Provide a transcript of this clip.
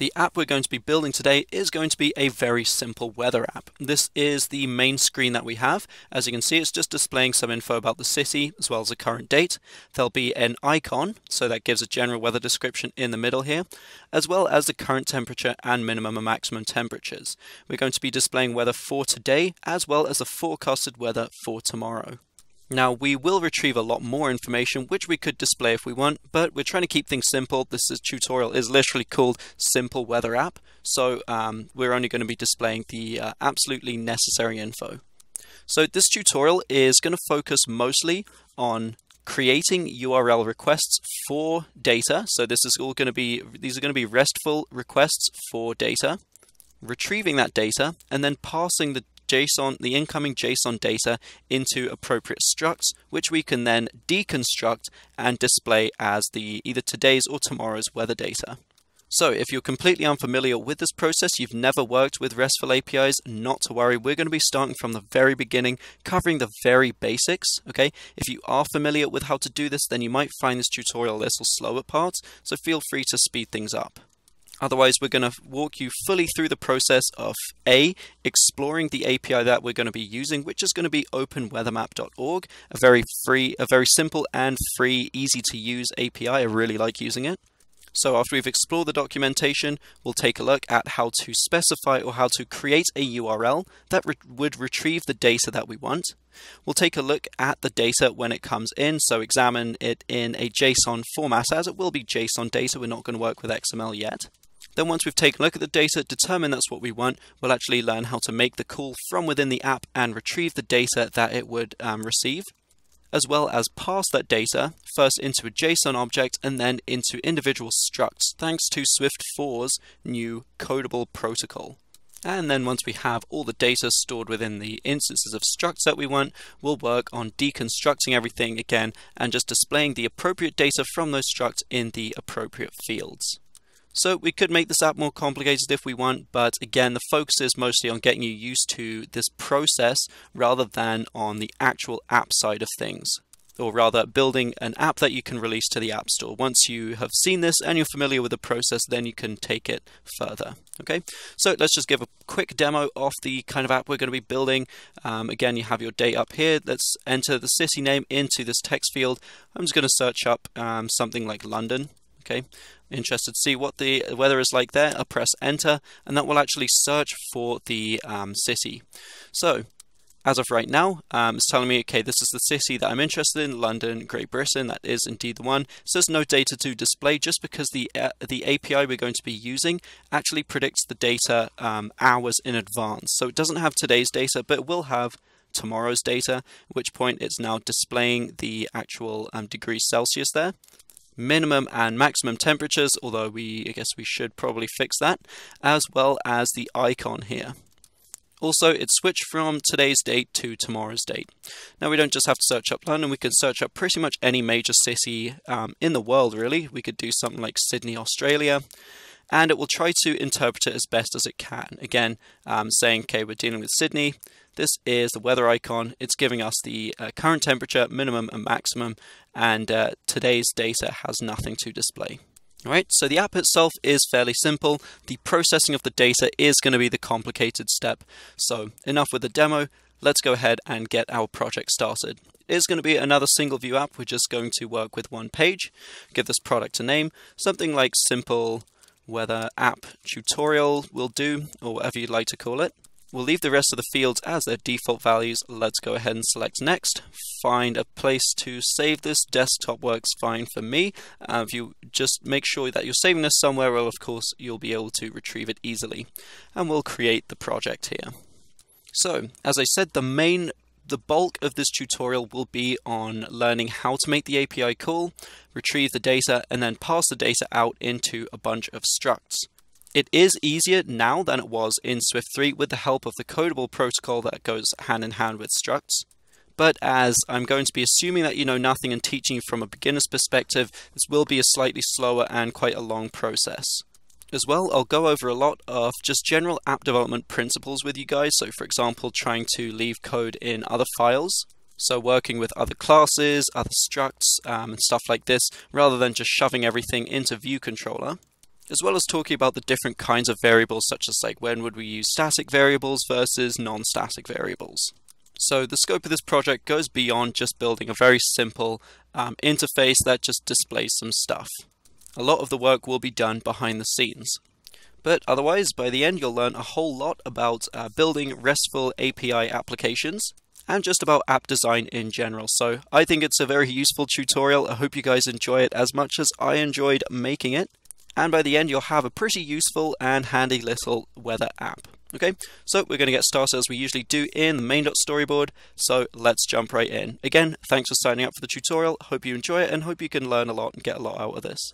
The app we're going to be building today is going to be a very simple weather app. This is the main screen that we have. As you can see, it's just displaying some info about the city as well as the current date. There'll be an icon, so that gives a general weather description in the middle here, as well as the current temperature and minimum and maximum temperatures. We're going to be displaying weather for today as well as the forecasted weather for tomorrow. Now we will retrieve a lot more information which we could display if we want but we're trying to keep things simple. This is, tutorial is literally called simple weather app so um, we're only going to be displaying the uh, absolutely necessary info. So this tutorial is going to focus mostly on creating URL requests for data. So this is all going to be, these are going to be RESTful requests for data, retrieving that data, and then passing the JSON, the incoming JSON data into appropriate structs, which we can then deconstruct and display as the either today's or tomorrow's weather data. So if you're completely unfamiliar with this process, you've never worked with RESTful APIs, not to worry. We're going to be starting from the very beginning, covering the very basics, okay? If you are familiar with how to do this, then you might find this tutorial a little slower parts. so feel free to speed things up. Otherwise, we're going to walk you fully through the process of A, exploring the API that we're going to be using, which is going to be openweathermap.org, a very free, a very simple and free, easy to use API. I really like using it. So after we've explored the documentation, we'll take a look at how to specify or how to create a URL that re would retrieve the data that we want. We'll take a look at the data when it comes in, so examine it in a JSON format as it will be JSON data, we're not going to work with XML yet. Then once we've taken a look at the data, determined that's what we want, we'll actually learn how to make the call from within the app and retrieve the data that it would um, receive as well as pass that data first into a JSON object and then into individual structs thanks to Swift 4's new codable protocol. And then once we have all the data stored within the instances of structs that we want, we'll work on deconstructing everything again and just displaying the appropriate data from those structs in the appropriate fields. So we could make this app more complicated if we want, but again, the focus is mostly on getting you used to this process rather than on the actual app side of things or rather building an app that you can release to the App Store. Once you have seen this and you're familiar with the process, then you can take it further. Okay, so let's just give a quick demo of the kind of app we're going to be building. Um, again, you have your date up here. Let's enter the city name into this text field. I'm just going to search up um, something like London. Okay, interested to see what the weather is like there, I'll uh, press enter and that will actually search for the um, city. So as of right now, um, it's telling me, okay, this is the city that I'm interested in, London, Great Britain, that is indeed the one. So there's no data to display just because the, uh, the API we're going to be using actually predicts the data um, hours in advance. So it doesn't have today's data, but it will have tomorrow's data, at which point it's now displaying the actual um, degrees Celsius there minimum and maximum temperatures, although we I guess we should probably fix that, as well as the icon here. Also, it switched from today's date to tomorrow's date. Now, we don't just have to search up London, we can search up pretty much any major city um, in the world, really. We could do something like Sydney, Australia and it will try to interpret it as best as it can. Again, um, saying, okay, we're dealing with Sydney. This is the weather icon. It's giving us the uh, current temperature, minimum and maximum, and uh, today's data has nothing to display. All right, so the app itself is fairly simple. The processing of the data is going to be the complicated step. So enough with the demo. Let's go ahead and get our project started It's going to be another single view app. We're just going to work with one page, give this product a name, something like simple whether app tutorial will do, or whatever you'd like to call it. We'll leave the rest of the fields as their default values. Let's go ahead and select next. Find a place to save this. Desktop works fine for me. Uh, if you just make sure that you're saving this somewhere, well, of course, you'll be able to retrieve it easily. And we'll create the project here. So, as I said, the main the bulk of this tutorial will be on learning how to make the API call, retrieve the data, and then pass the data out into a bunch of structs. It is easier now than it was in Swift 3 with the help of the codable protocol that goes hand in hand with structs. But as I'm going to be assuming that you know nothing and teaching from a beginner's perspective, this will be a slightly slower and quite a long process. As well, I'll go over a lot of just general app development principles with you guys. So for example, trying to leave code in other files. So working with other classes, other structs, um, and stuff like this, rather than just shoving everything into view controller as well as talking about the different kinds of variables, such as like when would we use static variables versus non-static variables. So the scope of this project goes beyond just building a very simple um, interface that just displays some stuff. A lot of the work will be done behind the scenes. But otherwise, by the end, you'll learn a whole lot about uh, building RESTful API applications and just about app design in general. So I think it's a very useful tutorial. I hope you guys enjoy it as much as I enjoyed making it. And by the end, you'll have a pretty useful and handy little weather app. Okay, so we're going to get started as we usually do in the main.storyboard. So let's jump right in. Again, thanks for signing up for the tutorial. Hope you enjoy it and hope you can learn a lot and get a lot out of this.